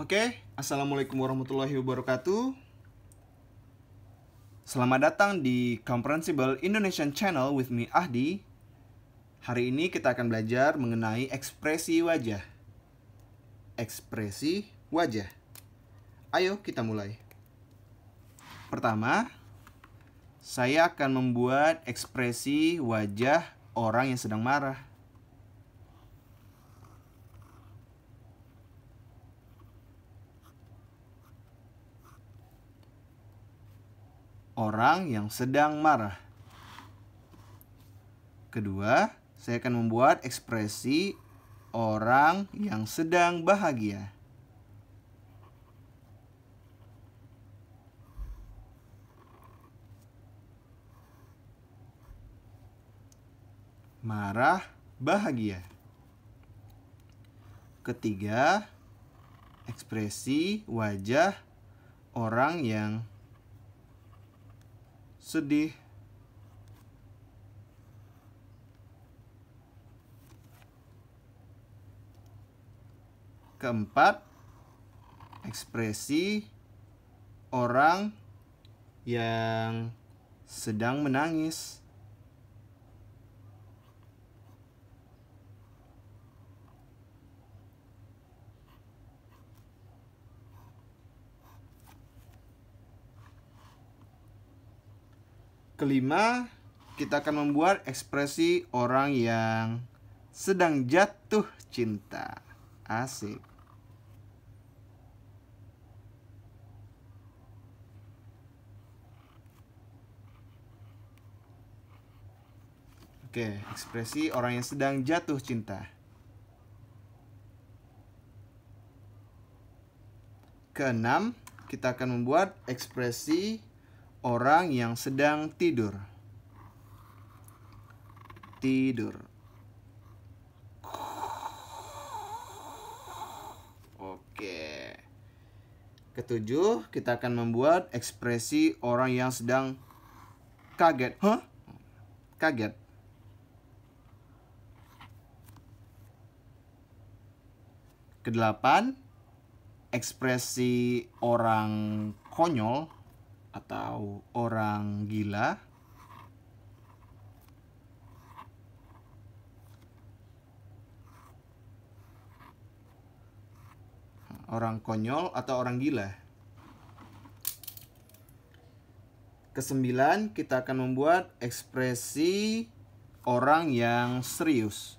Oke, okay. Assalamualaikum warahmatullahi wabarakatuh. Selamat datang di Comprehensible Indonesian Channel with me Ahdi. Hari ini kita akan belajar mengenai ekspresi wajah. Ekspresi wajah. Ayo kita mulai. Pertama, saya akan membuat ekspresi wajah orang yang sedang marah. orang yang sedang marah. Kedua, saya akan membuat ekspresi orang yang sedang bahagia. Marah, bahagia. Ketiga, ekspresi wajah orang yang sedih keempat ekspresi orang yang sedang menangis kelima, kita akan membuat ekspresi orang yang sedang jatuh cinta. Asik. Oke, ekspresi orang yang sedang jatuh cinta. Keenam, kita akan membuat ekspresi orang yang sedang tidur. Tidur. Oke. Ketujuh, kita akan membuat ekspresi orang yang sedang kaget. Hah? Kaget. Kedelapan, ekspresi orang konyol atau orang gila orang konyol atau orang gila. Kesembilan, kita akan membuat ekspresi orang yang serius.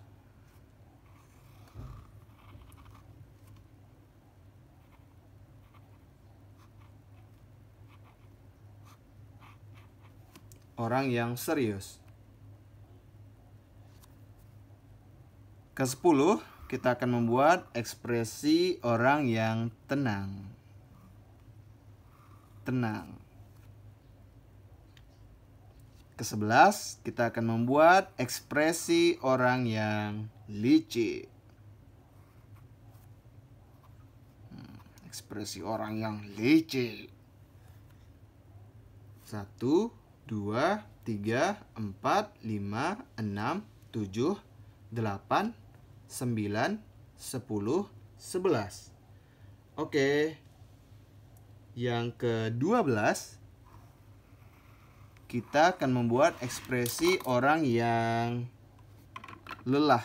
orang yang serius. ke Kesepuluh, kita akan membuat ekspresi orang yang tenang. Tenang. ke Kesebelas, kita akan membuat ekspresi orang yang licik. Hmm, ekspresi orang yang licik. Satu, 2, 3, 4, 5, 6, 7, 8, 9, 10, 11. Oke. Yang ke-12 kita akan membuat ekspresi orang yang lelah.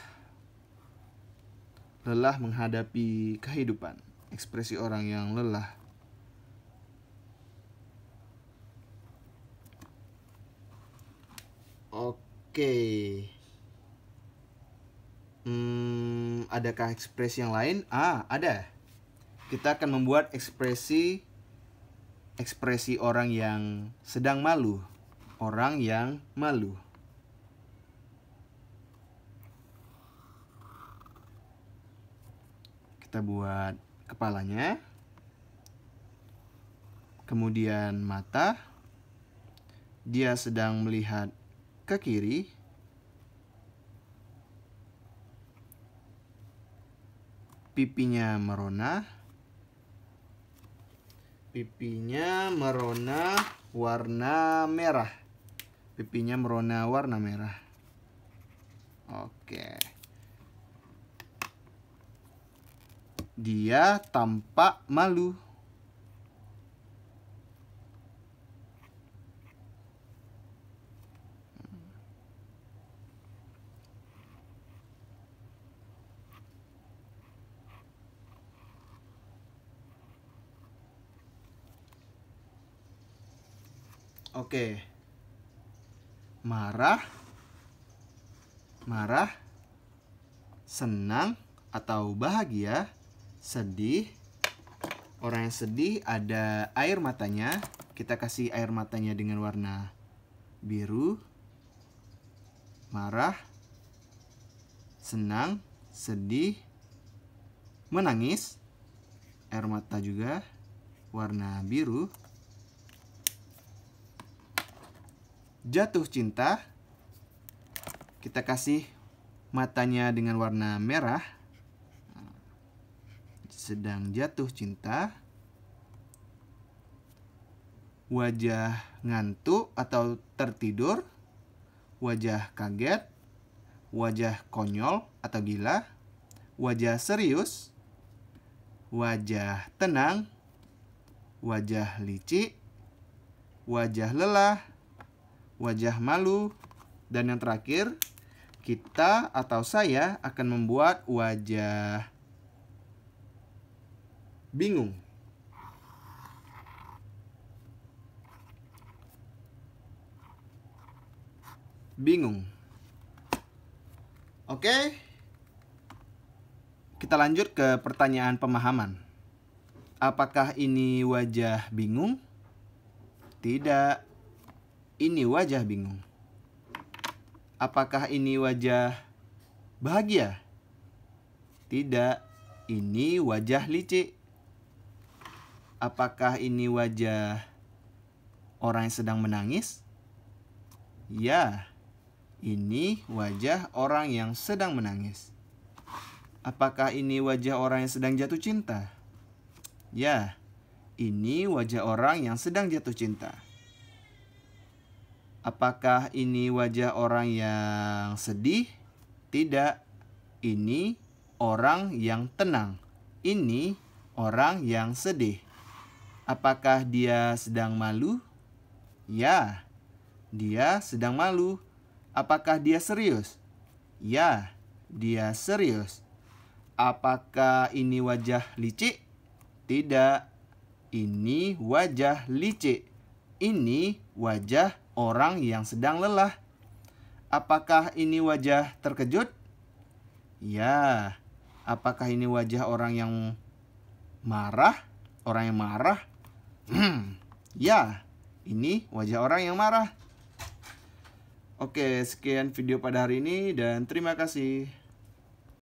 Lelah menghadapi kehidupan. Ekspresi orang yang lelah okay. Hmm, adakah ekspresi yang lain? Ah, ada. Kita akan membuat ekspresi ekspresi orang yang sedang malu, orang yang malu. Kita buat kepalanya. Kemudian mata. Dia sedang melihat ke kiri pipinya merona pipinya merona warna merah pipinya merona warna merah oke dia tampak malu Oke. Marah, marah, senang atau bahagia, sedih. Orang yang sedih ada air matanya. Kita kasih air matanya dengan warna biru. Marah, senang, sedih, menangis. Air mata juga warna biru. jatuh cinta. Kita kasih matanya dengan warna merah. Sedang jatuh cinta. Wajah ngantuk atau tertidur. Wajah kaget. Wajah konyol atau gila. Wajah serius. Wajah tenang. Wajah licik. Wajah lelah wajah malu. Dan yang terakhir, kita atau saya akan membuat wajah bingung. Bingung. Oke. Kita lanjut ke pertanyaan pemahaman. Apakah ini wajah bingung? Tidak ini wajah bingung. Apakah ini wajah bahagia? Tidak, ini wajah licik. Apakah ini wajah orang yang sedang menangis? Ya, ini wajah orang yang sedang menangis. Apakah ini wajah orang yang sedang jatuh cinta? Ya, ini wajah orang yang sedang jatuh cinta. Apakah ini wajah orang yang sedih? Tidak. Ini orang yang tenang. Ini orang yang sedih. Apakah dia sedang malu? Ya, dia sedang malu. Apakah dia serius? Ya, dia serius. Apakah ini wajah licik? Tidak. Ini wajah licik. Ini wajah orang yang sedang lelah. Apakah ini wajah terkejut? Ya. Apakah ini wajah orang yang marah? Orang yang marah? Hmm, ya. Ini wajah orang yang marah. Oke, sekian video pada hari ini dan terima kasih.